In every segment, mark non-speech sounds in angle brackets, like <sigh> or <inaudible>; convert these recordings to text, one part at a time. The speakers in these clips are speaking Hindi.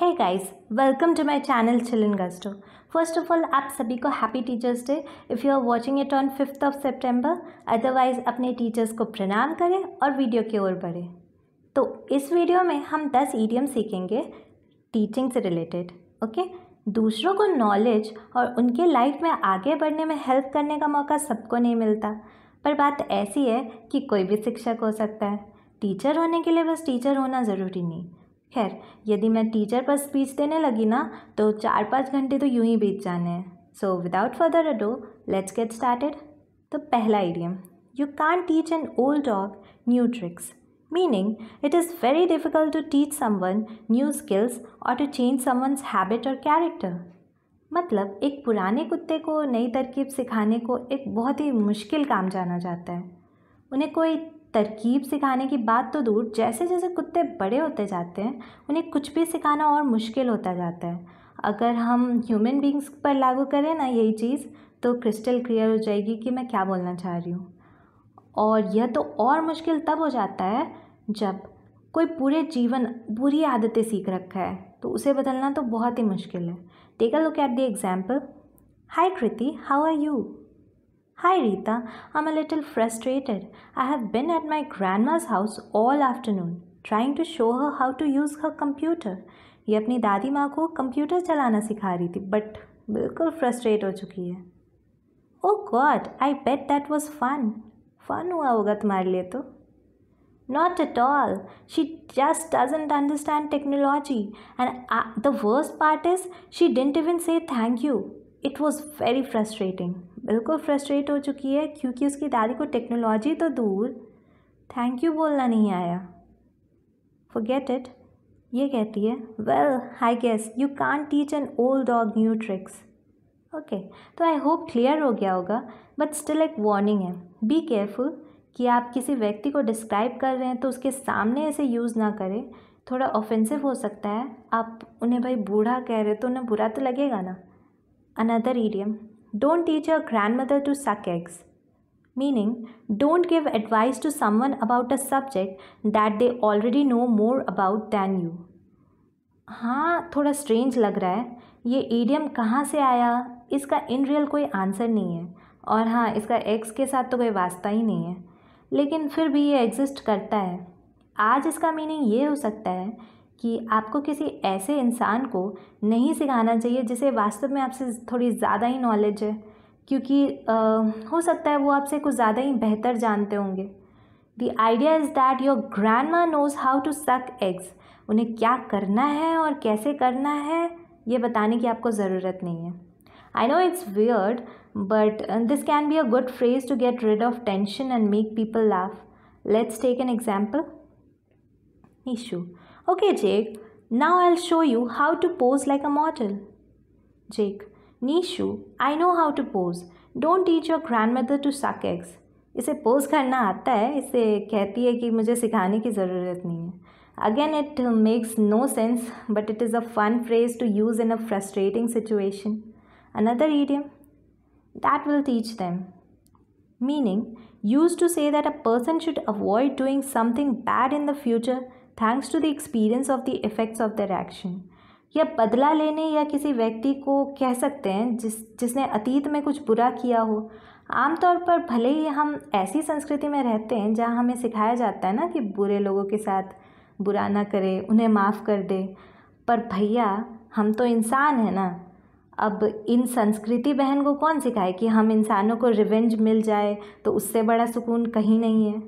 है guys welcome to my channel चिलन गस्टो फर्स्ट ऑफ ऑल आप सभी को happy teachers day if you are watching it on fifth of September otherwise अपने टीचर्स को प्रणाम करें और वीडियो की ओर बढ़ें तो इस वीडियो में हम दस ईडियम सीखेंगे टीचिंग से रिलेटेड ओके दूसरों को नॉलेज और उनके लाइफ में आगे बढ़ने में हेल्प करने का मौका सबको नहीं मिलता पर बात ऐसी है कि कोई भी शिक्षक हो सकता है टीचर होने के लिए बस टीचर होना ज़रूरी नहीं खैर यदि मैं टीचर पर स्पीच देने लगी ना तो चार पाँच घंटे तो यूं ही बीत जाने हैं so without further ado let's get started तो पहला idiom you can't teach an old dog new tricks meaning it is very difficult to teach someone new skills और टू चेंज समवंस हैबिट और कैरेक्टर मतलब एक पुराने कुत्ते को नई तरकीब सिखाने को एक बहुत ही मुश्किल काम जाना जाता है उन्हें कोई तरकीब सिखाने की बात तो दूर जैसे जैसे कुत्ते बड़े होते जाते हैं उन्हें कुछ भी सिखाना और मुश्किल होता जाता है अगर हम ह्यूमन बींग्स पर लागू करें ना यही चीज़ तो क्रिस्टल क्लियर हो जाएगी कि मैं क्या बोलना चाह रही हूँ और यह तो और मुश्किल तब हो जाता है जब कोई पूरे जीवन बुरी आदतें सीख रखा है तो उसे बदलना तो बहुत ही मुश्किल है take a look at the example hi Kriti how are you Hi Rita, I'm a little frustrated. I have been at my grandma's house all afternoon trying to show her how to use her computer. ये अपनी दादी माँ को कंप्यूटर चलाना सिखा रही थी बट बिल्कुल फ्रस्ट्रेट हो चुकी है oh God I bet that was fun fun हुआ होगा तुम्हारे लिए तो Not at all. She just doesn't understand technology. And uh, the worst part is, she didn't even say thank you. It was very frustrating. बिल्कुल फ्रस्ट्रेट हो चुकी है क्योंकि उसकी दादी को टेक्नोलॉजी तो दूर थैंक यू बोलना नहीं आया फॉरगेट इट ये कहती है well I guess you can't teach an old dog new tricks okay तो आई होप क्लियर हो गया होगा बट स्टिल एक वार्निंग है बी केयरफुल कि आप किसी व्यक्ति को डिस्क्राइब कर रहे हैं तो उसके सामने ऐसे यूज़ ना करें थोड़ा ऑफेंसिव हो सकता है आप उन्हें भाई बूढ़ा कह रहे हो तो उन्हें बुरा तो लगेगा ना another idiom Don't teach your grandmother to suck eggs. Meaning, don't give advice to someone about a subject that they already know more about than you. हाँ थोड़ा स्ट्रेंज लग रहा है ये ईडियम कहाँ से आया इसका इन रियल कोई आंसर नहीं है और हाँ इसका एक्स के साथ तो कोई वास्ता ही नहीं है लेकिन फिर भी ये एग्जिस्ट करता है आज इसका मीनिंग ये हो सकता है कि आपको किसी ऐसे इंसान को नहीं सिखाना चाहिए जिसे वास्तव में आपसे थोड़ी ज़्यादा ही नॉलेज है क्योंकि आ, हो सकता है वो आपसे कुछ ज़्यादा ही बेहतर जानते होंगे the idea is that your grandma knows how to suck eggs उन्हें क्या करना है और कैसे करना है ये बताने की आपको ज़रूरत नहीं है I know it's weird but this can be a good phrase to get rid of tension and make people laugh let's take an example Nishu. Okay, Jake, now I'll show you how to pose like a model. Jake, Nishu, I know how to pose. Don't teach your grandmother to suck eggs. इसे पोज करना आता है इसे कहती है कि मुझे सिखाने की ज़रूरत नहीं है again it makes no sense but it is a fun phrase to use in a frustrating situation idiom that will teach them. Meaning, used to say that a person should avoid doing something bad in the future thanks to the experience of the effects of their action या बदला लेने या किसी व्यक्ति को कह सकते हैं जिस जिसने अतीत में कुछ बुरा किया हो आमतौर पर भले ही हम ऐसी संस्कृति में रहते हैं जहाँ हमें सिखाया जाता है ना कि बुरे लोगों के साथ बुरा ना करें उन्हें माफ़ कर दे पर भैया हम तो इंसान हैं ना अब इन संस्कृति बहन को कौन सिखाए कि हम इंसानों को रिवेंज मिल जाए तो उससे बड़ा सुकून कहीं नहीं है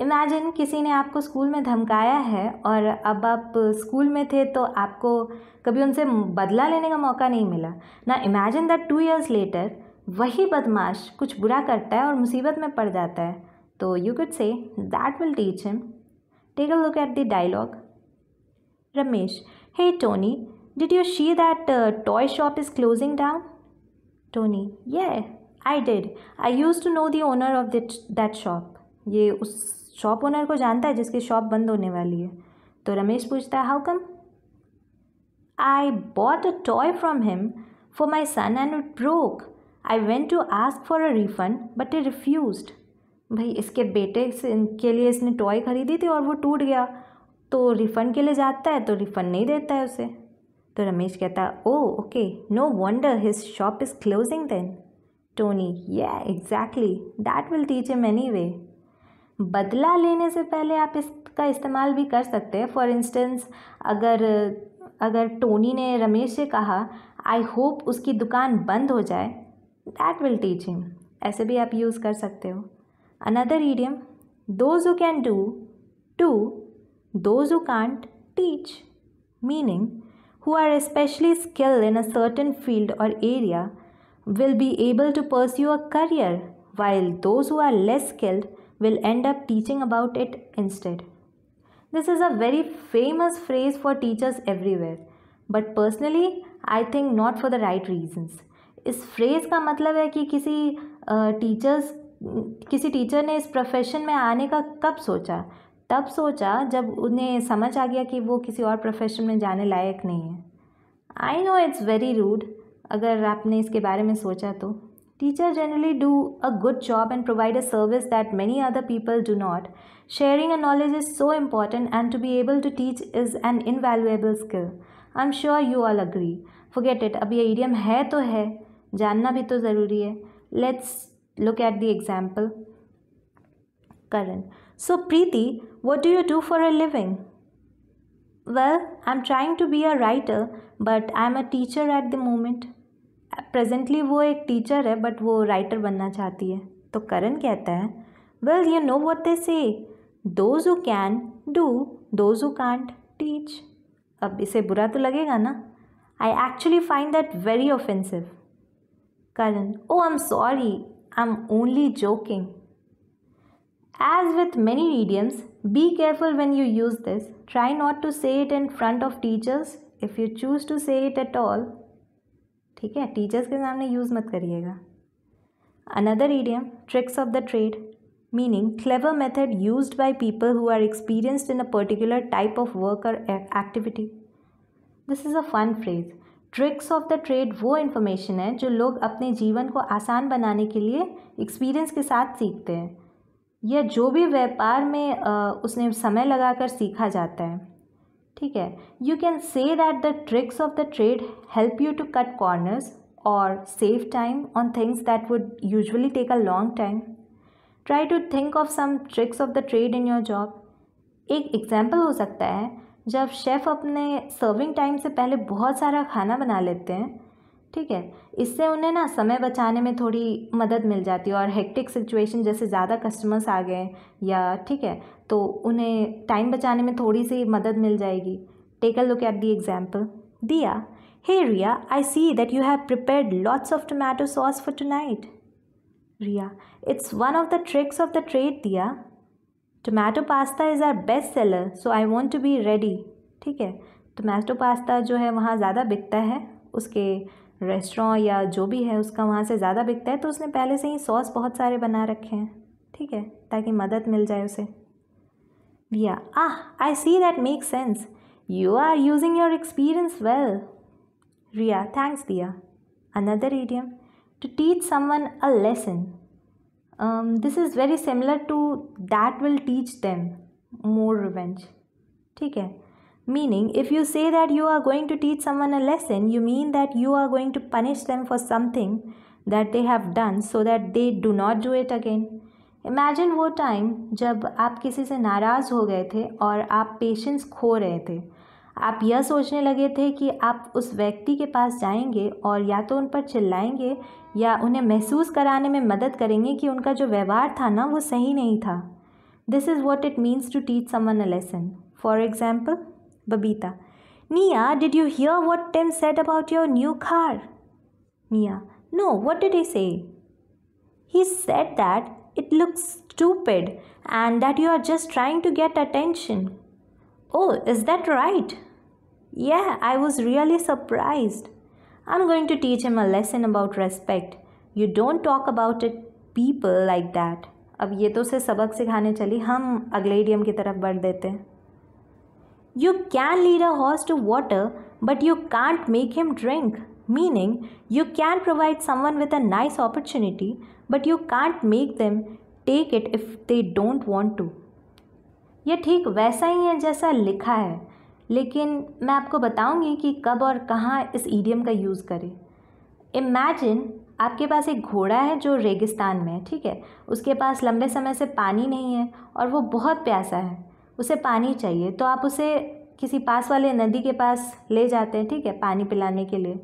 इमेजिन किसी ने आपको स्कूल में धमकाया है और अब आप स्कूल में थे तो आपको कभी उनसे बदला लेने का मौका नहीं मिला ना imagine that two years later वही बदमाश कुछ बुरा करता है और मुसीबत में पड़ जाता है तो you could say that will teach him take a look at the dialogue Ramesh hey Tony did you see that toy shop is closing down Tony yeah I did I used to know the owner of that shop ये उस शॉप ओनर को जानता है जिसकी शॉप बंद होने वाली है तो रमेश पूछता है how come I bought a toy from him for my son and it broke I went to ask for a refund but he refuse भाई इसके बेटे से के लिए इसने टॉय खरीदी थी और वो टूट गया तो रिफ़ंड के लिए जाता है तो रिफ़ंड नहीं देता है उसे तो रमेश कहता है oh okay no wonder his shop is closing then Tony yeah exactly that will teach him anyway बदला लेने से पहले आप इसका इस्तेमाल भी कर सकते हैं फॉर इंस्टेंस अगर अगर टोनी ने रमेश से कहा आई होप उसकी दुकान बंद हो जाए दैट विल टीच हिम ऐसे भी आप यूज़ कर सकते हो another idiom those who can do to those who can't teach meaning who are specially skill in a certain field और area will be able to pursue a career while those who are less skilled will end up teaching about it instead. This is a very famous phrase for teachers everywhere, but personally, I think not for the right reasons. इस फ्रेज़ का मतलब है कि किसी टीचर्स किसी टीचर ने इस प्रोफेशन में आने का कब सोचा तब सोचा जब उन्हें समझ आ गया कि वो किसी और प्रोफेशन में जाने लायक नहीं है I know it's very rude अगर आपने इसके बारे में सोचा तो Teachers generally do a good job and provide a service that many other people do not. Sharing a knowledge is so important, and to be able to teach is an invaluable skill. I'm sure you all agree. Forget it, अब ये idiom है तो है जानना भी तो ज़रूरी है Let's look at the example. Karan. So, Preeti, what do you do for a living? Well, I'm trying to be a writer, but I'm a teacher at the moment. Presently वो एक टीचर है बट वो राइटर बनना चाहती है तो करण कहता है well you know what they say those who can do those who can't teach अब इसे बुरा तो लगेगा ना I actually find that very offensive Karan oh I am sorry I am only joking as with many idioms be careful when you use this try not to say it in front of teachers if you choose to say it at all ठीक है टीचर्स के सामने यूज़ मत करिएगा another idiom tricks of the trade meaning clever method use by people who are experienced in a particular type of work और activity this is a fun phrase tricks of the trade वो इन्फॉर्मेशन है जो लोग अपने जीवन को आसान बनाने के लिए एक्सपीरियंस के साथ सीखते हैं या जो भी व्यापार में उसने समय लगाकर सीखा जाता है ठीक है you can say that the tricks of the trade help you to cut corners और save time on things that would usually take a long time try to think of some tricks of the trade in your job एक एग्जाम्पल हो सकता है जब शेफ़ अपने सर्विंग टाइम से पहले बहुत सारा खाना बना लेते हैं ठीक है इससे उन्हें ना समय बचाने में थोड़ी मदद मिल जाती है और हेक्टिक सिचुएशन जैसे ज़्यादा कस्टमर्स आ गए या ठीक है तो उन्हें टाइम बचाने में थोड़ी सी मदद मिल जाएगी take a look at the example Diya hey Riya I see that you have prepare lots of tomato sauce for tonight Riya it's one of the tricks of the trade Diya tomato pasta is our best seller so I want to be ready ठीक है टोमेटो पास्ता जो है वहाँ ज़्यादा बिकता है उसके रेस्टोरेंट या जो भी है उसका वहाँ से ज़्यादा बिकता है तो उसने पहले से ही सॉस बहुत सारे बना रखे हैं ठीक है ताकि मदद मिल जाए उसे Via. Ah, I see that makes sense. You are using your experience well. Ria. Thanks, Dia. Another idiom. To teach someone a lesson. Um, this is very similar to that will teach them more revenge. Take care. meaning if you say that you are going to teach someone a lesson you mean that you are going to punish them for something that they have done so that they do not do it again imagine वो टाइम जब आप किसी से नाराज़ हो गए थे और आप पेशेंस खो रहे थे आप यह सोचने लगे थे कि आप उस व्यक्ति के पास जाएंगे और या तो उन पर चिल्लाएंगे या उन्हें महसूस कराने में मदद करेंगे कि उनका जो व्यवहार था ना वो सही नहीं था this is what it means to teach someone a lesson for example Babita Nia did you hear what Tim said about your new car Nia no what did he say he said that it looks stupid and that you are just trying to get attention. Oh, is that right? Yeah, I was really surprised. I'm going to teach him a lesson about respect. You don't talk about it people like that. अब ये तो उसे सबक सिखाने चली हम अगले इडियम की तरफ बढ़ देते हैं You can lead a horse to water, but you can't make him drink. Meaning, you can provide someone with a nice opportunity, but you can't make them take it if they don't want to. ये ठीक वैसा ही है जैसा लिखा है लेकिन मैं आपको बताऊंगी कि कब और कहाँ इस ईडियम का यूज़ करें इमेजिन आपके पास एक घोड़ा है जो रेगिस्तान में है ठीक है उसके पास लंबे समय से पानी नहीं है और वो बहुत प्यासा है उसे पानी चाहिए तो आप उसे किसी पास वाले नदी के पास ले जाते हैं ठीक है पानी पिलाने के लिए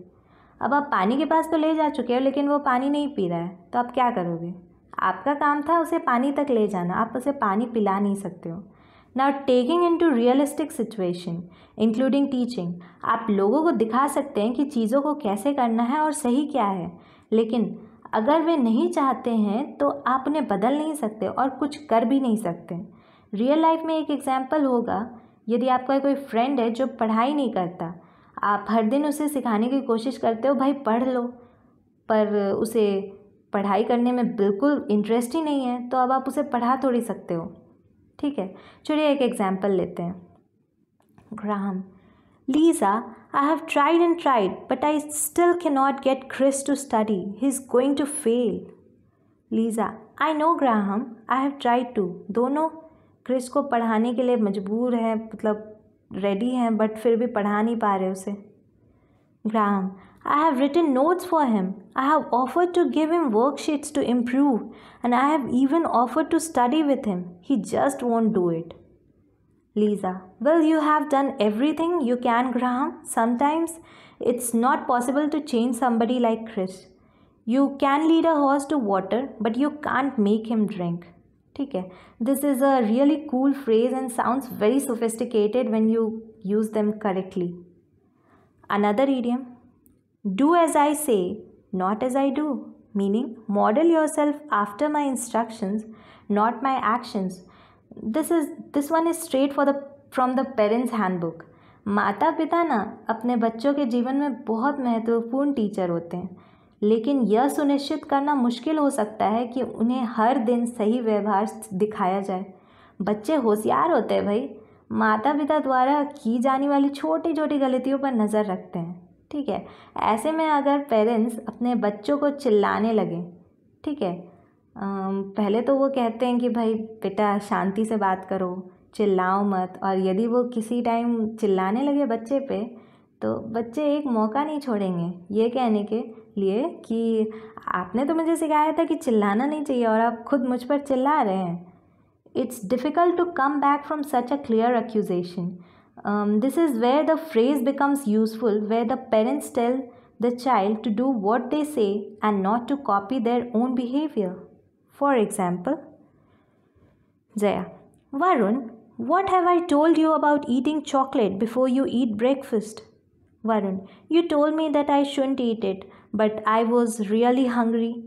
अब आप पानी के पास तो ले जा चुके हो लेकिन वो पानी नहीं पी रहा है तो आप क्या करोगे आपका काम था उसे पानी तक ले जाना आप उसे पानी पिला नहीं सकते हो now taking in two realistic situation including teaching आप लोगों को दिखा सकते हैं कि चीज़ों को कैसे करना है और सही क्या है लेकिन अगर वे नहीं चाहते हैं तो आप उन्हें बदल नहीं सकते और कुछ कर भी नहीं सकते रियल लाइफ में एक एग्ज़ाम्पल होगा यदि आपका कोई फ्रेंड है जो पढ़ाई नहीं करता आप हर दिन उसे सिखाने की कोशिश करते हो भाई पढ़ लो पर उसे पढ़ाई करने में बिल्कुल इंटरेस्ट ही नहीं है तो अब आप उसे पढ़ा थोड़ी सकते हो ठीक है चलिए एक एग्जाम्पल लेते हैं Graham Lisa I have tried and tried but I still can not get Chris to study he is going to fail Lisa I know Graham I have tried to दोनों क्रिस को पढ़ाने के लिए मजबूर है मतलब रेडी हैं बट फिर भी पढ़ा नहीं पा रहे उसे Graham I have written notes for him I have offer to give him worksheets to improve and I have even offer to study with him he just won't do it Lisa well you have done every thing you can Graham sometimes it's not possible to change somebody like Chris you can lead a horse to water but you can't make him drink ठीक है this is a really cool phrase and sounds very sophisticated when you use them correctly another idiom do as I say not as I do meaning model yourself after my instructions not my actions this is this one is straight for the from the parents handbook माता पिता ना अपने बच्चों के जीवन में बहुत महत्वपूर्ण टीचर होते हैं लेकिन यह सुनिश्चित करना मुश्किल हो सकता है कि उन्हें हर दिन सही व्यवहार दिखाया जाए बच्चे होशियार होते हैं भाई माता पिता द्वारा की जाने वाली छोटी छोटी गलतियों पर नज़र रखते हैं ठीक है ऐसे में अगर पेरेंट्स अपने बच्चों को चिल्लाने लगे ठीक है पहले तो वो कहते हैं कि भाई बेटा शांति से बात करो चिल्लाओ मत और यदि वो किसी टाइम चिल्लाने लगे बच्चे पे तो बच्चे एक मौका नहीं छोड़ेंगे ये कहने के लिए कि आपने तो मुझे सिखाया था कि चिल्लाना नहीं चाहिए और आप खुद मुझ पर चिल्ला रहे हैं it's difficult to come back from such a clear accusation this is where the phrase becomes useful where the parents tell the child to do what they say and not to copy their own behaviour for example Jaya Varun what have I told you about eating chocolate before you eat breakfast Varun you told me that I shouldn't eat it but I was really hungry.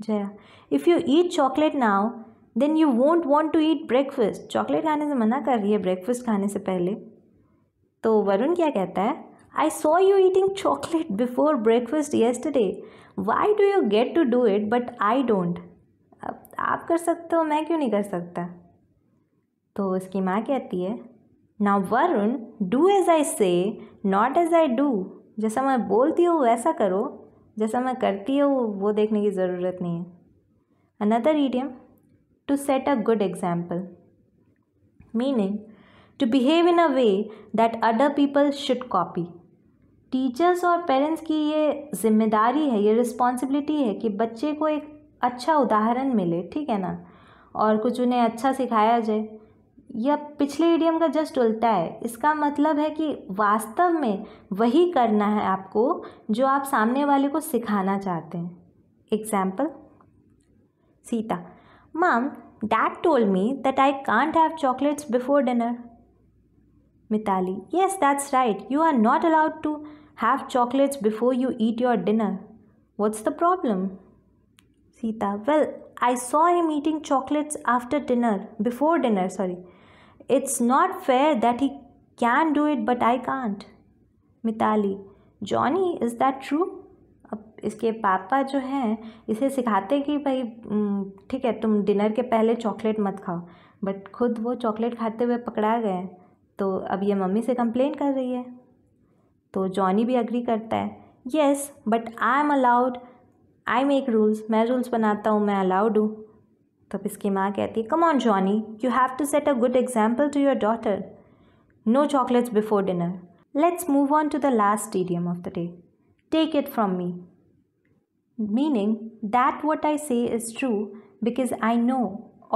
Jaya, if you eat chocolate now, then you won't want to eat breakfast. Chocolate khane se mana kar rahi hai breakfast khane se pehle to varun kya kehta hai I saw you eating chocolate before breakfast yesterday. Why do you get to do it but I don't? अब आप कर सकते हो मैं क्यों नहीं कर सकता तो उसकी माँ कहती है ना Varun do as I say not as I do जैसा मैं बोलती हूँ वैसा करो जैसा मैं करती हूँ वो देखने की ज़रूरत नहीं है another idiom to set a good example meaning to behave in a way that other people should copy teachers और पेरेंट्स की ये जिम्मेदारी है ये रिस्पॉन्सिबिलिटी है कि बच्चे को एक अच्छा उदाहरण मिले ठीक है ना और कुछ उन्हें अच्छा सिखाया जाए यह पिछले एडियम का जस्ट उल्टा है इसका मतलब है कि वास्तव में वही करना है आपको जो आप सामने वाले को सिखाना चाहते हैं example Sita mom dad told me that I can't have chocolates before dinner Mitali yes that's right you are not allowed to have chocolates before you eat your dinner what's the problem Sita well I saw him eating chocolates after dinner before dinner sorry it's not fair that he can do it but I can't Mitali Johnny is that true अब इसके पापा जो हैं इसे सिखाते कि भाई ठीक है तुम डिनर के पहले चॉकलेट मत खाओ बट खुद वो चॉकलेट खाते हुए पकड़ा गए तो अब ये मम्मी से कंप्लेन कर रही है तो जॉनी भी अग्री करता है yes but I am allowed I make rules मैं रूल्स बनाता हूँ मैं अलाउड हूँ तब इसकी माँ कहती है come on Johnny you have to set a good example to your daughter no chocolates before dinner let's move on to the last idiom of the day take it from me meaning that what I say is true because I know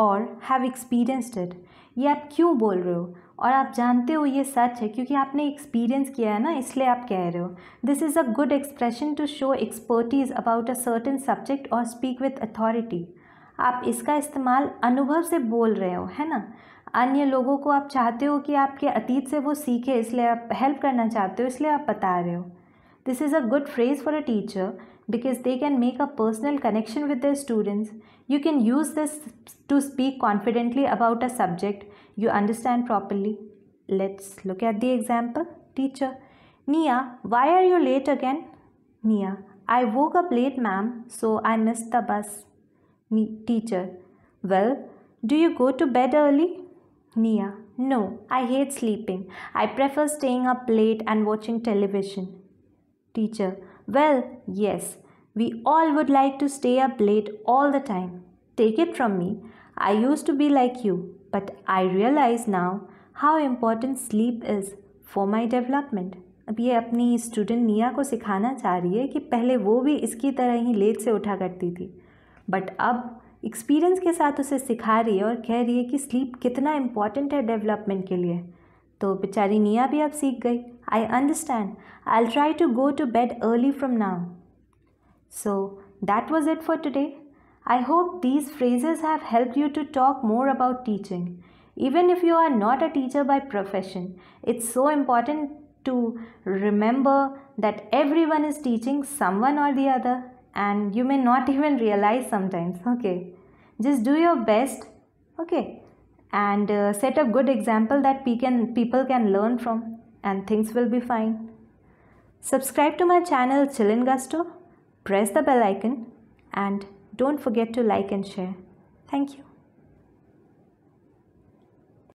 और हैव एक्सपीरियंसड इट ये आप क्यों बोल रहे हो और आप जानते हो ये सच है क्योंकि आपने एक्सपीरियंस किया है ना इसलिए आप कह रहे हो this is a good expression to show expertise about a certain subject और स्पीक विथ अथॉरिटी आप इसका इस्तेमाल अनुभव से बोल रहे हो है ना अन्य लोगों को आप चाहते हो कि आपके अतीत से वो सीखे इसलिए आप हेल्प करना चाहते हो इसलिए आप बता रहे हो this is a good phrase for a teacher because they can make a personal connection with the students you can use this to speak confidently about a subject you understand properly let's look at the example teacher निया why are you late again निया I woke up late ma'am so I miss the bus Teacher. Well, do you go to bed early? Nia. No, I hate sleeping. I prefer staying up late and watching television. Teacher. Well, yes. We all would like to stay up late all the time. Take it from me. I used to be like you, but I realize now how important sleep is for my development. अब ये अपनी स्टूडेंट निया को सिखाना चाह रही है कि पहले वो भी इसकी तरह ही लेट से उठा करती थी बट अब एक्सपीरियंस के साथ उसे सिखा रही है और कह रही है कि स्लीप कितना इम्पॉर्टेंट है डेवलपमेंट के लिए तो बेचारी निया भी अब सीख गई I understand I try to go to bed early from now so that was it for today I hope these phrases have help you to talk more about teaching even if you are not a teacher by profession it's so important to remember that everyone is teaching someone or the other and you may not <laughs> even realize sometimes okay just do your best okay and uh, set a good example that pe can, people can learn from and things will be fine subscribe to my channel chillin gusto press the bell icon and don't forget to like and share thank you